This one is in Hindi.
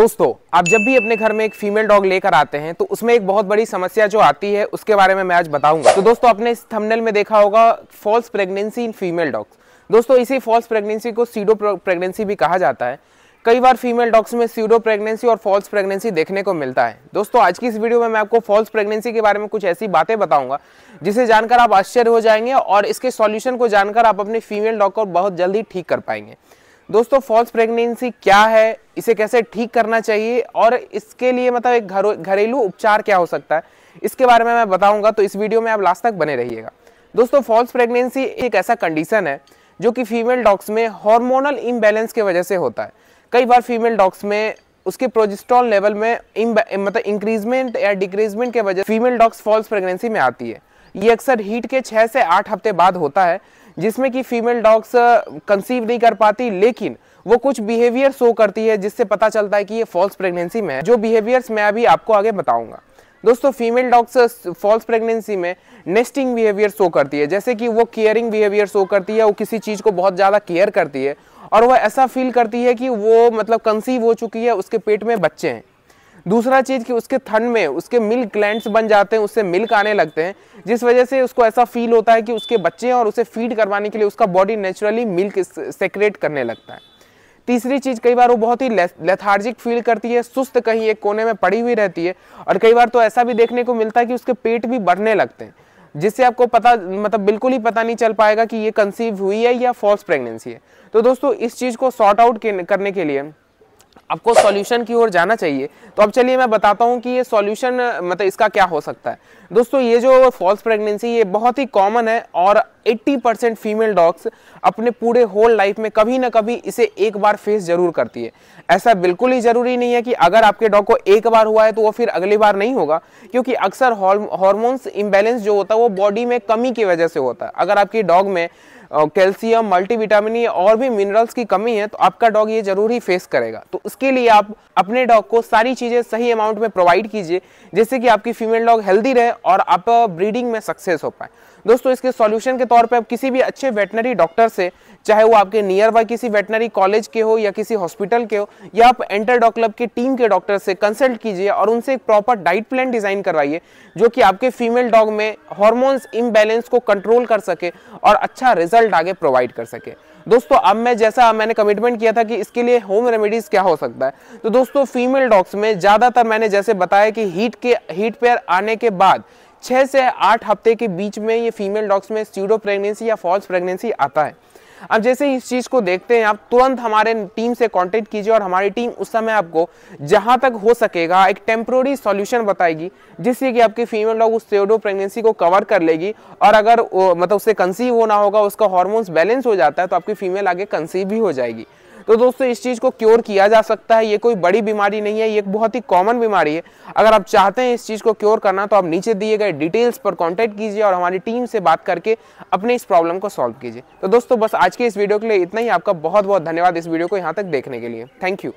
दोस्तों आप जब भी अपने घर में एक फीमेल डॉग लेकर आते हैं तो उसमें एक बहुत बड़ी समस्या जो आती है उसके बारे में मैं आज बताऊंगा तो दोस्तों आपने इस थंबनेल में देखा होगा false pregnancy in female dogs दोस्तों इसी फॉल्स प्रेगनेंसी को सीडो प्रेगनेंसी भी कहा जाता है कई बार फीमेल डॉग्स में सीडो प्रेगनेंसी और फॉल्स प्रेगनेंसी देखने को मिलता है दोस्तों आज की इस वीडियो में मैं आपको फॉल्स प्रेगनेंसी के बारे में कुछ ऐसी बातें बताऊंगा जिसे जानकर आप आश्चर्य हो जाएंगे और इसके सॉल्यूशन को जानकर आप अपने फीमेल डॉग को बहुत जल्दी ठीक कर पाएंगे दोस्तों फॉल्स प्रेगनेंसी क्या है इसे कैसे ठीक करना चाहिए और इसके लिए मतलब एक घर घरेलू उपचार क्या हो सकता है इसके बारे में मैं बताऊंगा तो इस वीडियो में आप लास्ट तक बने रहिएगा दोस्तों फॉल्स प्रेगनेंसी एक ऐसा कंडीशन है जो कि फीमेल डॉग्स में हार्मोनल इम्बैलेंस की वजह से होता है कई बार फीमेल डॉग्स में उसके प्रोजेस्ट्रॉल लेवल में मतलब इंक्रीजमेंट या डिक्रीजमेंट के वजह फीमेल डॉग्स फॉल्स प्रेगनेंसी में आती है ये अक्सर हीट के छः से आठ हफ्ते बाद होता है जिसमें कि फीमेल डॉग्स कंसीव नहीं कर पाती लेकिन वो कुछ बिहेवियर शो करती है जिससे पता चलता है कि ये फॉल्स प्रेगनेंसी में है जो बिहेवियर्स मैं अभी आपको आगे बताऊंगा दोस्तों फीमेल डॉग्स फॉल्स प्रेगनेंसी में नेस्टिंग बिहेवियर शो करती है जैसे कि वो केयरिंग बिहेवियर शो करती है वो किसी चीज़ को बहुत ज़्यादा केयर करती है और वह ऐसा फील करती है कि वो मतलब कंसीव हो चुकी है उसके पेट में बच्चे हैं दूसरा चीज़ कि उसके थन में उसके मिल्क ग्लैंड बन जाते हैं उससे मिल्क आने लगते हैं जिस वजह से उसको ऐसा फील होता है कि उसके बच्चे और उसे फीड करवाने के लिए उसका बॉडी नेचुरली मिल्क सेक्रेट करने लगता है तीसरी चीज़ कई बार वो बहुत ही लेथार्जिक फील करती है सुस्त कहीं एक कोने में पड़ी हुई रहती है और कई बार तो ऐसा भी देखने को मिलता है कि उसके पेट भी बढ़ने लगते हैं जिससे आपको पता मतलब बिल्कुल ही पता नहीं चल पाएगा कि ये कंसीव हुई है या फॉल्स प्रेगनेंसी है तो दोस्तों इस चीज़ को सॉर्ट आउट करने के लिए आपको सॉल्यूशन की ओर जाना चाहिए तो अब चलिए मैं बताता हूँ कि ये सॉल्यूशन मतलब इसका क्या हो सकता है दोस्तों ये जो फॉल्स प्रेगनेंसी ये बहुत ही कॉमन है और 80 परसेंट फीमेल डॉग्स अपने पूरे होल लाइफ में कभी ना कभी इसे एक बार फेस जरूर करती है ऐसा बिल्कुल ही ज़रूरी नहीं है कि अगर आपके डॉग को एक बार हुआ है तो वो फिर अगली बार नहीं होगा क्योंकि अक्सर हॉर्मोन्स इम्बेलेंस जो होता है वो बॉडी में कमी की वजह से होता है अगर आपकी डॉग में कैल्शियम मल्टीविटामिन और भी मिनरल्स की कमी है तो आपका डॉग ये जरूर ही फेस करेगा तो उसके लिए आप अपने डॉग को सारी चीज़ें सही अमाउंट में प्रोवाइड कीजिए जिससे कि आपकी फीमेल डॉग हेल्दी रहे और आप ब्रीडिंग में सक्सेस हो पाए दोस्तों इसके सॉल्यूशन के तौर पे आप किसी भी अच्छे वेटनरी डॉक्टर से चाहे वो आपके नियर बाय किसी वेटनरी कॉलेज के हो या किसी हॉस्पिटल के हो या आप एंटर डॉ क्लब की टीम के डॉक्टर से कंसल्ट कीजिए और उनसे एक प्रॉपर डाइट प्लान डिजाइन करवाइए जो कि आपके फीमेल डॉग में हॉर्मोन्स इम्बेलेंस को कंट्रोल कर सके और अच्छा रिजल्ट आगे प्रोवाइड कर सके दोस्तों अब मैं जैसा मैंने कमिटमेंट किया था कि इसके लिए होम रेमेडीज क्या हो सकता है तो दोस्तों फीमेल डॉग्स में ज़्यादातर मैंने जैसे बताया कि हीट के हीट पेयर आने के बाद छः से आठ हफ्ते के बीच में ये फीमेल डॉग्स में स्यूडो प्रेगनेंसी या फॉल्स प्रेगनेंसी आता है अब जैसे ही इस चीज़ को देखते हैं आप तुरंत हमारे टीम से कांटेक्ट कीजिए और हमारी टीम उस समय आपको जहां तक हो सकेगा एक टेम्प्रोरी सॉल्यूशन बताएगी जिससे कि आपकी फीमेल डॉग उस सेडो प्रेगनेंसी को कवर कर लेगी और अगर मतलब उससे कंसीव होना होगा उसका हॉर्मोन्स बैलेंस हो जाता है तो आपकी फीमेल आगे कंसीव भी हो जाएगी तो दोस्तों इस चीज़ को क्योर किया जा सकता है ये कोई बड़ी बीमारी नहीं है ये एक बहुत ही कॉमन बीमारी है अगर आप चाहते हैं इस चीज़ को क्योर करना तो आप नीचे दिए गए डिटेल्स पर कॉन्टैक्ट कीजिए और हमारी टीम से बात करके अपने इस प्रॉब्लम को सॉल्व कीजिए तो दोस्तों बस आज के इस वीडियो के लिए इतना ही आपका बहुत बहुत धन्यवाद इस वीडियो को यहाँ तक देखने के लिए थैंक यू